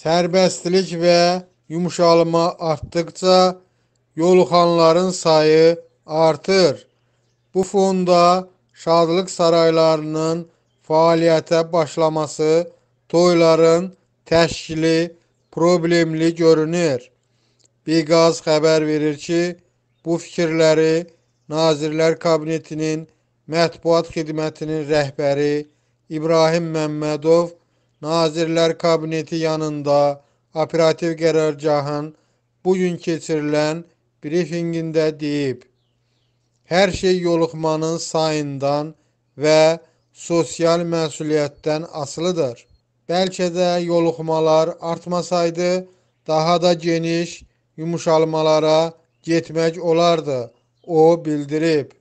Sərbəstlik və yumşalma artdıqca yoluxanların sayı artır. Bu fonda şadlıq saraylarının fəaliyyətə başlaması toyların təşkili problemli görünür. Biqaz xəbər verir ki, bu fikirləri Nazirlər Kabinetinin mətbuat xidmətinin rəhbəri İbrahim Məmmədov Nazirler Kabineti yanında operatif karargahın bugün keçirilen briefingində deyib, hər şey yoluxmanın sayından və sosial məsuliyyətdən asılıdır. Bəlkə də yoluxmalar artmasaydı, daha da geniş yumuşalmalara getmək olardı, o bildirib.